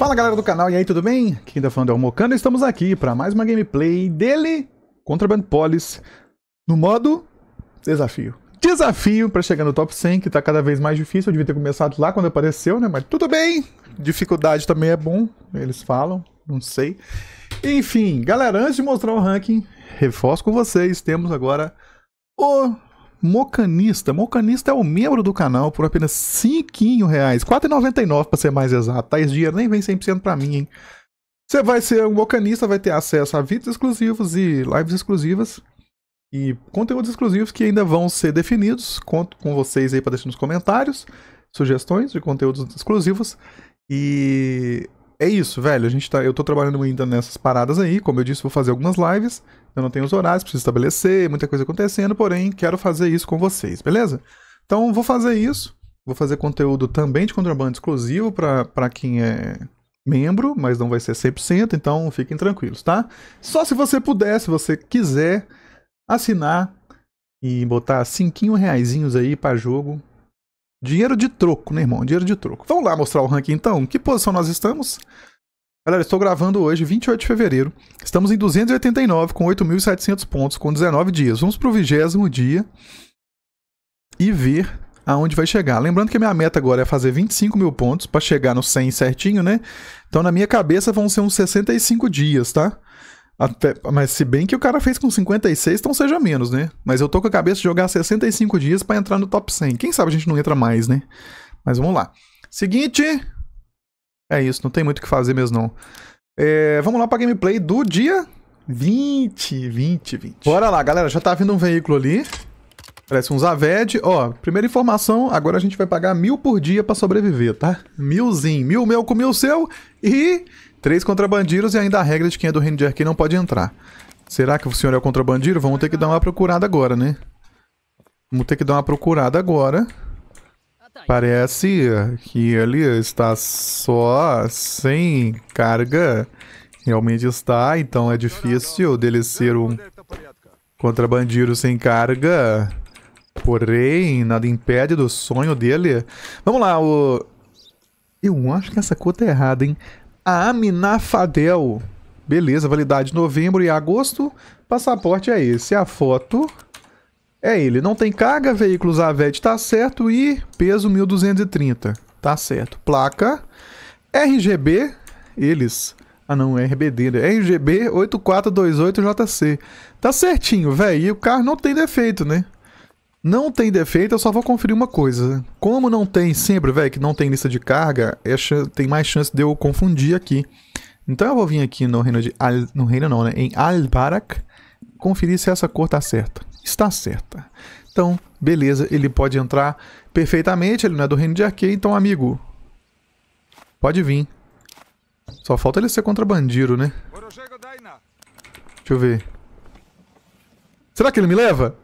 Fala galera do canal, e aí, tudo bem? Aqui quem tá falando é o Mocano e estamos aqui para mais uma gameplay dele, Contraband Police, no modo desafio. Desafio para chegar no top 100, que tá cada vez mais difícil, eu devia ter começado lá quando apareceu, né? Mas tudo bem, dificuldade também é bom, eles falam, não sei. Enfim, galera, antes de mostrar o ranking, reforço com vocês, temos agora o Mocanista. Mocanista é o um membro do canal por apenas cinquinho reais. R$4,99 para ser mais exato. Tá? Esse dinheiro nem vem 100% para mim, hein? Você vai ser um mocanista, vai ter acesso a vídeos exclusivos e lives exclusivas. E conteúdos exclusivos que ainda vão ser definidos. Conto com vocês aí para deixar nos comentários sugestões de conteúdos exclusivos. E é isso, velho. A gente tá, eu tô trabalhando ainda nessas paradas aí. Como eu disse, vou fazer algumas lives. Eu não tenho os horários, preciso estabelecer, muita coisa acontecendo, porém quero fazer isso com vocês, beleza? Então vou fazer isso. Vou fazer conteúdo também de contrabando exclusivo para quem é membro, mas não vai ser 100%, então fiquem tranquilos, tá? Só se você puder, se você quiser assinar e botar cinquinho reaisinhos aí para jogo. Dinheiro de troco, né, irmão? Dinheiro de troco. Vamos lá mostrar o ranking então? Que posição nós estamos? Galera, estou gravando hoje, 28 de fevereiro. Estamos em 289 com 8.700 pontos, com 19 dias. Vamos para o vigésimo dia e ver aonde vai chegar. Lembrando que a minha meta agora é fazer 25 mil pontos para chegar no 100 certinho, né? Então, na minha cabeça, vão ser uns 65 dias, tá? Até, mas se bem que o cara fez com 56, então seja menos, né? Mas eu tô com a cabeça de jogar 65 dias para entrar no top 100. Quem sabe a gente não entra mais, né? Mas vamos lá. Seguinte, é isso, não tem muito o que fazer mesmo não. É, vamos lá pra gameplay do dia 20, 20, 20. Bora lá, galera, já tá vindo um veículo ali. Parece um Zaved. Ó, primeira informação, agora a gente vai pagar mil por dia pra sobreviver, tá? Milzinho, mil meu com mil seu e três contrabandeiros e ainda a regra de quem é do Ranger aqui não pode entrar. Será que o senhor é o contrabandeiro? Vamos ter que dar uma procurada agora, né? Vamos ter que dar uma procurada agora. Parece que ele está só sem carga. Realmente está, então é difícil dele ser um contrabandeiro sem carga. Porém, nada impede do sonho dele. Vamos lá, o. Eu acho que essa cota é errada, hein? A Aminafadel. Beleza, validade novembro e agosto. Passaporte é esse. A foto é ele. Não tem carga, veículos AVET tá certo e peso 1230. Tá certo. Placa RGB, eles. Ah não, RBD, né? RGB 8428JC. Tá certinho, velho. E o carro não tem defeito, né? Não tem defeito, eu só vou conferir uma coisa. Como não tem sempre, velho, que não tem lista de carga, é tem mais chance de eu confundir aqui. Então eu vou vir aqui no reino de... Al no reino não, né? Em Albarak, conferir se essa cor tá certa está certa. Então, beleza, ele pode entrar perfeitamente, ele não é do reino de Arquei, então, amigo, pode vir. Só falta ele ser contrabandiro, né? Deixa eu ver. Será que ele me leva?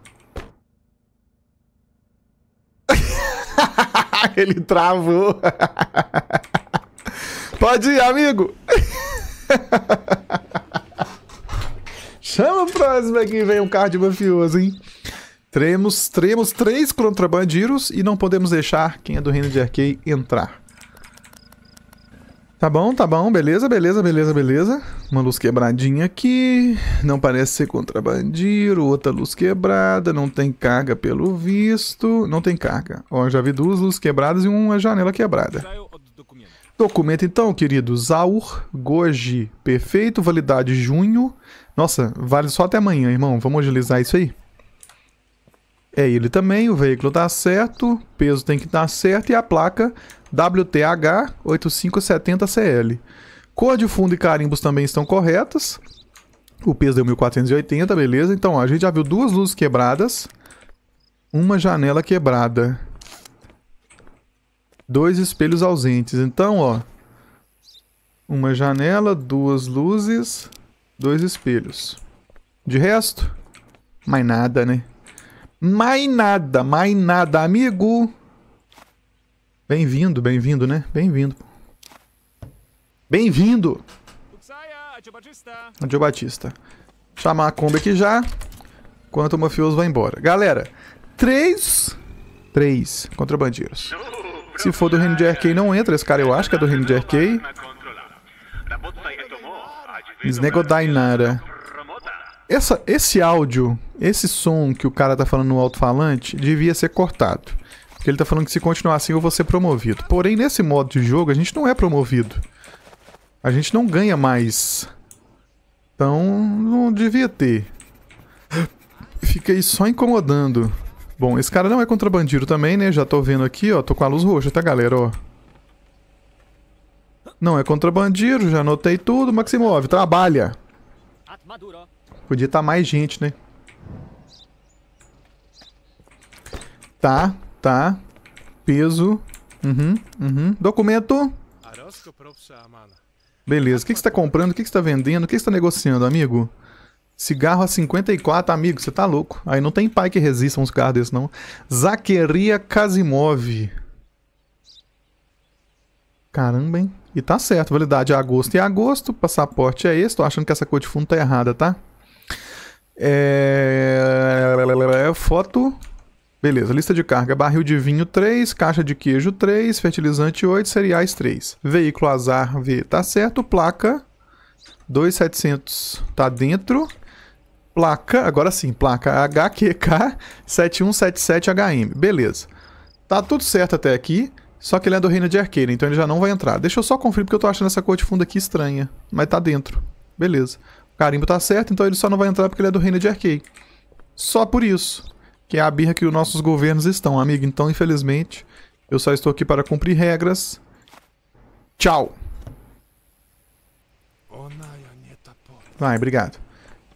ele travou. pode ir, amigo. Chama o próximo aqui, vem um card mafioso, hein? Teremos, teremos três contrabandiros e não podemos deixar quem é do reino de Arkei entrar. Tá bom, tá bom, beleza, beleza, beleza, beleza. Uma luz quebradinha aqui, não parece ser contrabandiro, outra luz quebrada, não tem carga pelo visto, não tem carga. Ó, já vi duas luzes quebradas e uma janela quebrada. Documento então, queridos, Zaur, Goji, perfeito, validade junho, nossa, vale só até amanhã, irmão. Vamos agilizar isso aí. É ele também, o veículo tá certo, peso tem que estar tá certo e a placa WTH 8570CL. Cor de fundo e carimbos também estão corretas. O peso deu 1480, beleza? Então, ó, a gente já viu duas luzes quebradas, uma janela quebrada, dois espelhos ausentes. Então, ó, uma janela, duas luzes, Dois espelhos. De resto, mais nada, né? Mais nada, mais nada, amigo. Bem-vindo, bem-vindo, né? Bem-vindo. Bem-vindo. Adio Batista. Chamar a Kombi aqui já. Enquanto o mafioso vai embora. Galera, três... Três contrabandeiros. Se for do reino de não entra. Esse cara eu acho que é do reino de Snegodainara. Essa, esse áudio, esse som que o cara tá falando no alto-falante, devia ser cortado. Porque ele tá falando que se continuar assim eu vou ser promovido. Porém, nesse modo de jogo, a gente não é promovido. A gente não ganha mais. Então, não devia ter. Fica aí só incomodando. Bom, esse cara não é contrabandeiro também, né? Já tô vendo aqui, ó. Tô com a luz roxa, tá, galera? Ó. Não é contrabandeiro, já anotei tudo. Maximov, trabalha. Podia estar tá mais gente, né? Tá, tá. Peso. Uhum, uhum. Documento. Beleza. O que, você está comprando? O que, você está vendendo? O que, você está negociando, amigo? Cigarro a 54, amigo, você está louco. Aí não tem pai que resista a um cigarro desse, não. Zaqueria Casimov. Caramba, hein? E tá certo, validade é agosto e agosto, passaporte é esse, tô achando que essa cor de fundo tá errada, tá? É... Foto... Beleza, lista de carga, barril de vinho 3, caixa de queijo 3, fertilizante 8, cereais 3. Veículo azar V tá certo, placa 2700 tá dentro. Placa, agora sim, placa HQK 7177HM. Beleza. Tá tudo certo até aqui. Só que ele é do reino de arqueira, então ele já não vai entrar. Deixa eu só conferir, porque eu tô achando essa cor de fundo aqui estranha. Mas tá dentro. Beleza. O carimbo tá certo, então ele só não vai entrar porque ele é do reino de arqueira. Só por isso. Que é a birra que os nossos governos estão, amigo. Então, infelizmente, eu só estou aqui para cumprir regras. Tchau. Vai, obrigado.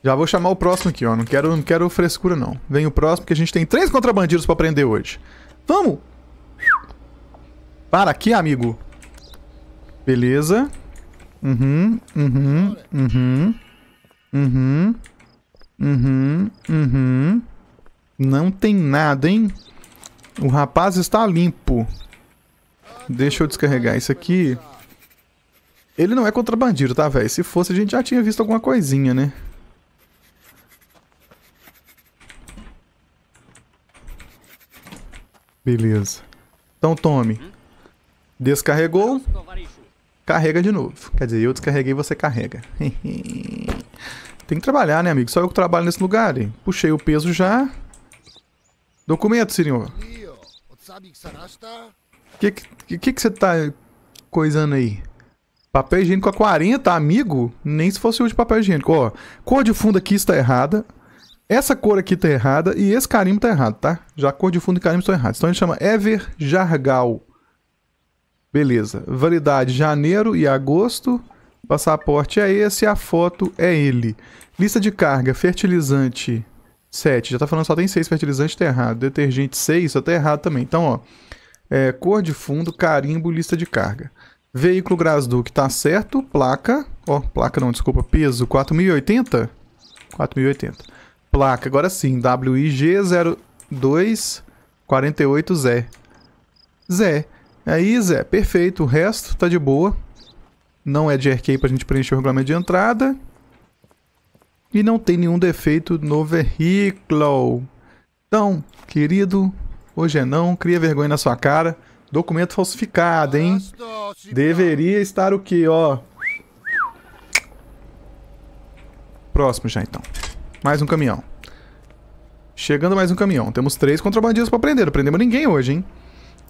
Já vou chamar o próximo aqui, ó. Não quero, não quero frescura, não. Vem o próximo, que a gente tem três contrabandidos para prender hoje. Vamos! Para aqui, amigo. Beleza. Uhum, uhum, uhum. Uhum. Uhum, uhum. Não tem nada, hein? O rapaz está limpo. Deixa eu descarregar isso aqui. Ele não é contrabandido, tá, velho? Se fosse, a gente já tinha visto alguma coisinha, né? Beleza. Então tome. Descarregou. Carrega de novo. Quer dizer, eu descarreguei e você carrega. Tem que trabalhar, né, amigo? Só eu que trabalho nesse lugar. Hein? Puxei o peso já. Documento, senhor. O que, que que, que você tá coisando aí? Papel higiênico a 40, amigo? Nem se fosse o de papel higiênico. Ó, cor de fundo aqui está errada. Essa cor aqui tá errada e esse carimbo tá errado, tá? Já cor de fundo e carimbo estão errados. Então a gente chama Ever Jargal Beleza. Validade janeiro e agosto. Passaporte é esse, a foto é ele. Lista de carga, fertilizante 7. Já tá falando só tem 6 fertilizantes tá errado. Detergente 6, só tá errado também. Então, ó. É, cor de fundo, carimbo, lista de carga. Veículo Grasduc tá certo. Placa, ó, placa não, desculpa, peso 4080? 4080. Placa, agora sim, wig 0248 Zé. Zé. Aí, é Zé, perfeito. O resto tá de boa. Não é de RK pra gente preencher o regulamento de entrada. E não tem nenhum defeito no veículo. Então, querido, hoje é não. Cria vergonha na sua cara. Documento falsificado, hein? Deveria estar o quê, ó? Próximo já, então. Mais um caminhão. Chegando mais um caminhão. Temos três contrabandistas para prender. Não prendemos ninguém hoje, hein?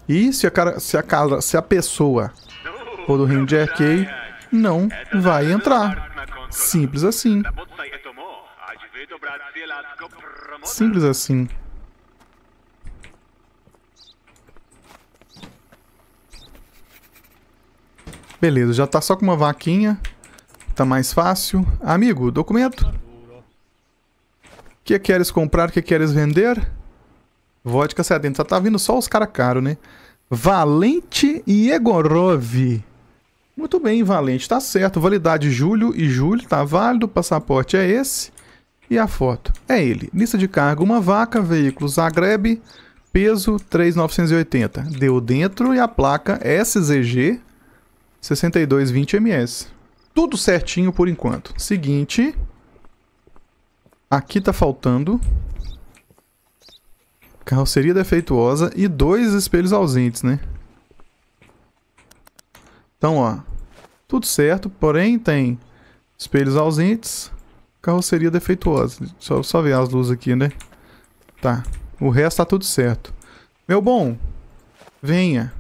E se a, cara, se a, cara, se a pessoa for do reino de Arkei, não vai entrar. Simples assim. Simples assim. Beleza, já tá só com uma vaquinha. Tá mais fácil. Amigo, documento. O que queres comprar, o que queres vender? Vodka 70. Só tá vindo só os caras caros, né? Valente e Egorov. Muito bem, Valente. Tá certo. Validade julho e julho. Tá válido. passaporte é esse. E a foto é ele. Lista de carga: uma vaca, veículo Zagreb, peso 3,980. Deu dentro e a placa SZG 6220ms. Tudo certinho por enquanto. Seguinte. Aqui tá faltando. Carroceria defeituosa e dois espelhos ausentes, né? Então, ó. Tudo certo, porém tem espelhos ausentes, carroceria defeituosa. Só, só ver as luzes aqui, né? Tá. O resto tá tudo certo. Meu bom, venha.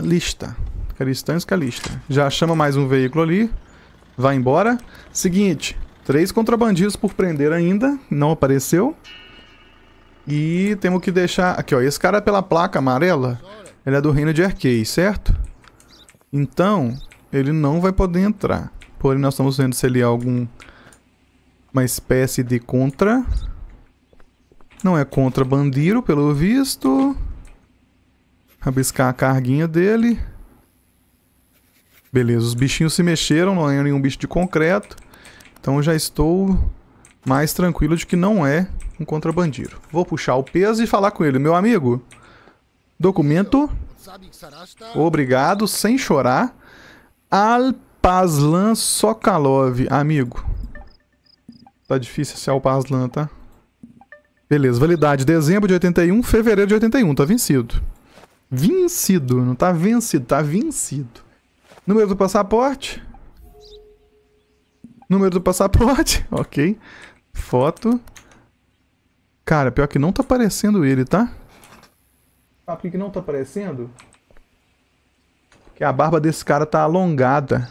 Lista. Caristanska lista. Já chama mais um veículo ali. Vai embora. Seguinte, Três contrabandistas por prender ainda, não apareceu. E temos que deixar... Aqui, ó. Esse cara é pela placa amarela. Ele é do reino de Arquei, certo? Então, ele não vai poder entrar. Porém, nós estamos vendo se ele é algum... Uma espécie de contra... Não é contrabandeiro, pelo visto. Rabiscar a carguinha dele. Beleza, os bichinhos se mexeram, não é nenhum bicho de concreto. Então já estou mais tranquilo de que não é um contrabandeiro. Vou puxar o peso e falar com ele. Meu amigo, documento. Obrigado, sem chorar. Alpaslan Sokalov, amigo. Tá difícil esse Alpaslan, tá? Beleza, validade dezembro de 81, fevereiro de 81, tá vencido. Vencido, não tá vencido, tá vencido. Número do passaporte, Número do passaporte, ok. Foto. Cara, pior que não tá aparecendo ele, tá? Ah, por que, não tá aparecendo? Que a barba desse cara tá alongada.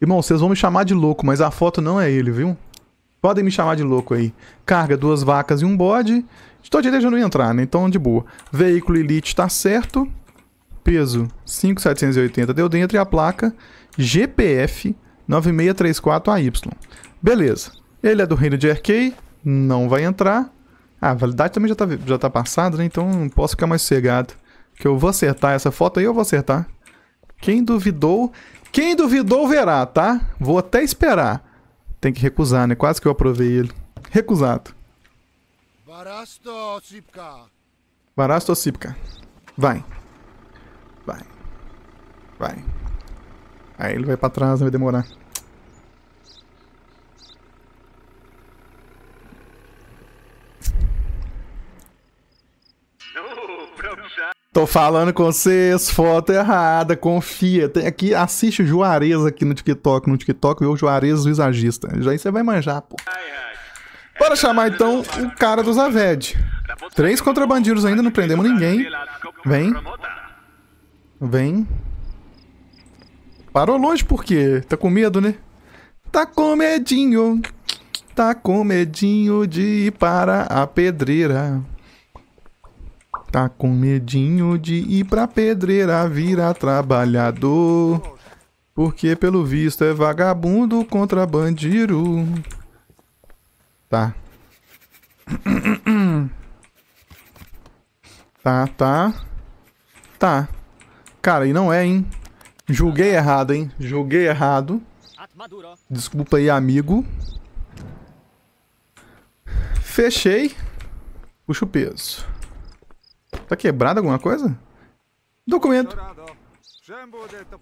Irmão, vocês vão me chamar de louco, mas a foto não é ele, viu? Podem me chamar de louco aí. Carga, duas vacas e um bode. Estou te deixando entrar, né? Então, de boa. Veículo Elite tá certo. Peso 5,780 deu dentro. E a placa GPF 9634AY. Beleza. Ele é do reino de RK, não vai entrar. Ah, a validade também já tá, já tá passada, né? Então não posso ficar mais cegado. Que eu vou acertar essa foto aí, eu vou acertar. Quem duvidou... Quem duvidou verá, tá? Vou até esperar. Tem que recusar, né? Quase que eu aprovei ele. Recusado. Barasto Sipka. Vai. Vai. Vai. Aí ele vai pra trás, vai demorar. Tô falando com vocês, foto errada, confia. Tem aqui, assiste o Juarez aqui no TikTok. No TikTok, eu Juarez, o visagista. Já aí você vai manjar, pô. Para chamar então o cara dos Aved. Três contrabandidos ainda, não prendemos ninguém. Vem. Vem. Parou longe por quê? Tá com medo, né? Tá com medinho. Tá com medinho de ir para a pedreira. Tá com medinho de ir pra pedreira, virar trabalhador. Porque pelo visto é vagabundo contra bandido. Tá. Tá, tá. Tá. Cara, e não é, hein? Julguei errado, hein? Julguei errado. Desculpa aí, amigo. Fechei. Puxa o peso. Tá quebrado alguma coisa? Documento.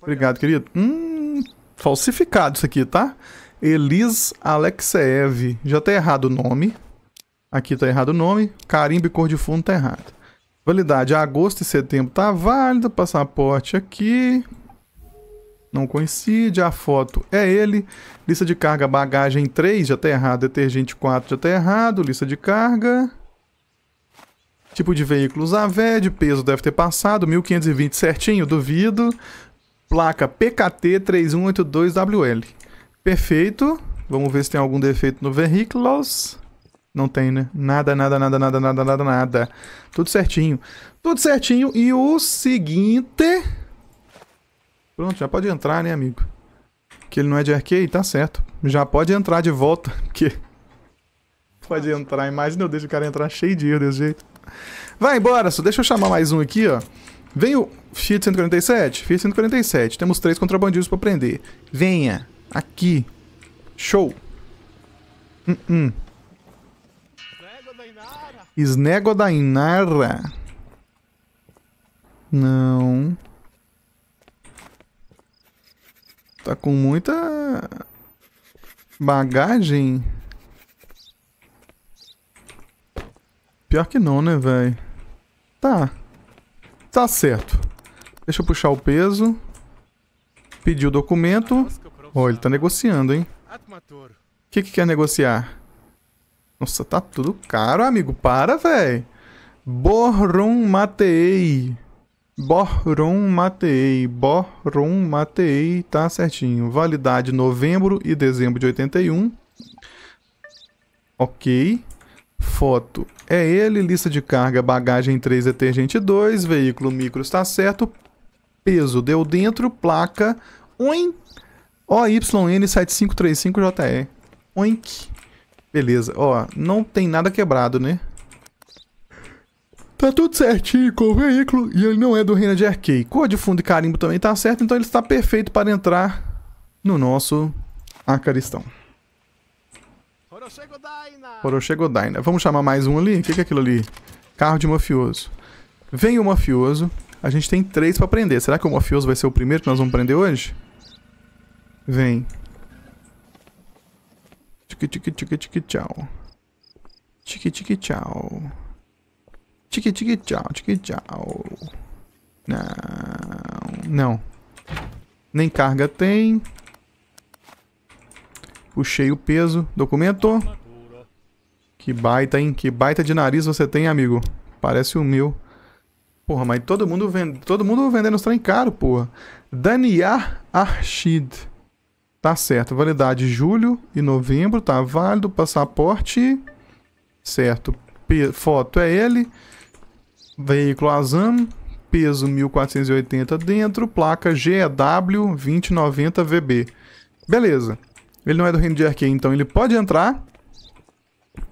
Obrigado, querido. Hum, falsificado isso aqui, tá? Elis Alexeev. Já tá errado o nome. Aqui tá errado o nome. Carimbo e cor de fundo tá errado. Validade agosto e setembro tá válido. Passaporte aqui. Não coincide. A foto é ele. Lista de carga, bagagem 3 já tá errado. Detergente 4 já tá errado. Lista de carga. Tipo de veículos Zaved, peso deve ter passado, 1520 certinho, duvido. Placa PKT 3182WL. Perfeito. Vamos ver se tem algum defeito no veículos. Não tem, né? Nada, nada, nada, nada, nada, nada, nada. Tudo certinho. Tudo certinho. E o seguinte... Pronto, já pode entrar, né, amigo? Que ele não é de arcade, tá certo. Já pode entrar de volta, porque... Pode entrar, imagina eu deixo o cara entrar cheio de erro desse jeito. Vai embora, só deixa eu chamar mais um aqui, ó. Vem o Fiat 147. Fiat 147. Temos três contrabandistas para prender. Venha. Aqui. Show. Uh uh-uh. Snego da Inara. Não. Tá com muita bagagem. Pior que não, né, velho? Tá. Tá certo. Deixa eu puxar o peso. Pedir o documento. Ó, oh, ele tá negociando, hein? O que que quer negociar? Nossa, tá tudo caro, amigo. Para, velho. Boron Matei. Boron Matei. Boron Matei. Tá certinho. Validade novembro e dezembro de 81. Ok foto é ele, lista de carga, bagagem 3, detergente 2, veículo micro está certo, peso deu dentro, placa, oin, OYN7535JE, oink, beleza, ó, não tem nada quebrado, né? Tá tudo certinho com o veículo e ele não é do Reina de Arquei. Cor de fundo e carimbo também tá certo, então ele está perfeito para entrar no nosso Acaristão. Oroshegodaina. Vamos chamar mais um ali? O que, que é aquilo ali? Carro de mafioso. Vem o mafioso. A gente tem três pra prender. Será que o mafioso vai ser o primeiro que nós vamos prender hoje? Vem. Tchiqui tchiqui tchiqui tchiqui tchau. Tchiqui tchiqui tchau. Tchiqui tchiqui tchau, tchiqui tchau. Não. Não. Nem carga tem. Puxei o peso. Documento. Que baita, hein? Que baita de nariz você tem, amigo. Parece o meu. Porra, mas todo mundo, vende, todo mundo vendendo os trem caro, porra. Daniar Archid. Tá certo. Validade julho e novembro. Tá válido. Passaporte. Certo. P foto é ele. Veículo Azam. Peso 1480 dentro. Placa GEW 2090VB. Beleza. Ele não é do reino de Arquém, então ele pode entrar.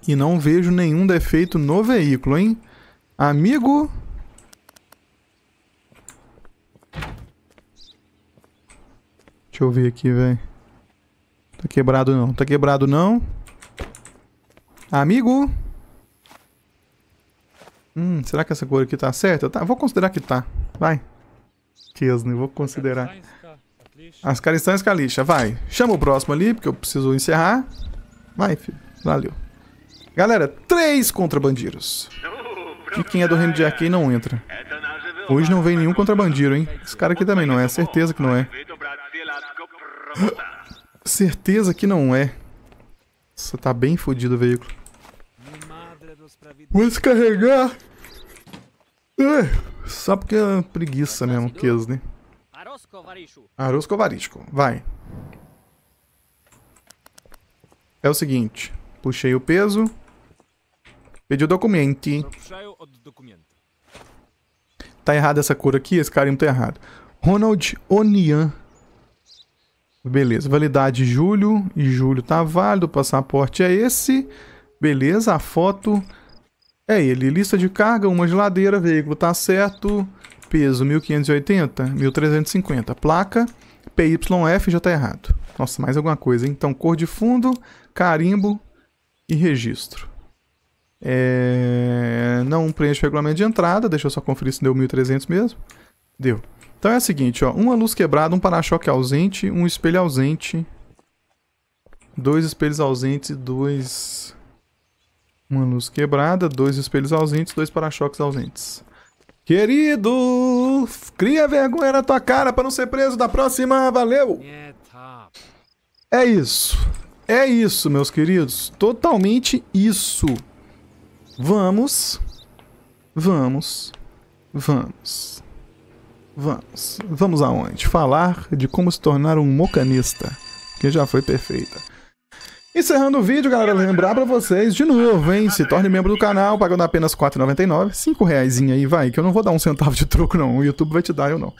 E não vejo nenhum defeito no veículo, hein? Amigo... Deixa eu ver aqui, velho. Tá quebrado não. Tá quebrado não. Amigo. Hum, será que essa cor aqui tá certa? Tá, vou considerar que tá. Vai. Kesney, né, vou considerar. As e Escalixa, vai. Chama o próximo ali, porque eu preciso encerrar. Vai, filho. Valeu. Galera, três contrabandeiros. E quem é do reino de Arkane não entra. Hoje não vem nenhum contrabandeiro, hein? Esse cara aqui também não é. Certeza que não é. Certeza que não é. Você tá bem fodido o veículo. Vou descarregar. É, só porque é preguiça mesmo, queijo, né? Arus Kovarisco. Vai. É o seguinte. Puxei o peso. Pedi o documento. Tá errada essa cor aqui? Esse carimbo tá errado. Ronald Onian. Beleza. Validade julho. E julho tá válido. O passaporte é esse. Beleza. A foto é ele. Lista de carga, uma geladeira, veículo tá certo peso 1580, 1350. Placa PYF já está errado. Nossa, mais alguma coisa. Hein? Então, cor de fundo, carimbo e registro. É... Não preenche o regulamento de entrada. Deixa eu só conferir se deu 1300 mesmo. Deu. Então é o seguinte, ó, uma luz quebrada, um para-choque ausente, um espelho ausente, dois espelhos ausentes, dois... Uma luz quebrada, dois espelhos ausentes, dois para-choques ausentes. Querido, cria vergonha na tua cara para não ser preso da próxima. Valeu! É isso. É isso, meus queridos. Totalmente isso. Vamos. Vamos. Vamos. Vamos. Vamos aonde? Falar de como se tornar um mocanista, que já foi perfeita. Encerrando o vídeo, galera, lembrar para vocês de novo, hein? Se torne membro do canal, pagando apenas R$4,99, cinco reais aí, vai, que eu não vou dar um centavo de troco, não. O YouTube vai te dar, eu não.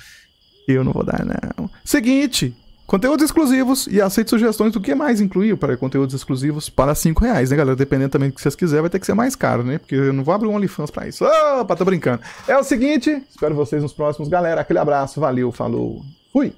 Eu não vou dar, não. Seguinte, conteúdos exclusivos e aceite sugestões do que mais incluir para conteúdos exclusivos para cinco reais, né, galera? Dependendo também do que vocês quiserem, vai ter que ser mais caro, né? Porque eu não vou abrir um OnlyFans para isso. Opa, tô brincando. É o seguinte, espero vocês nos próximos, galera. Aquele abraço, valeu, falou, fui!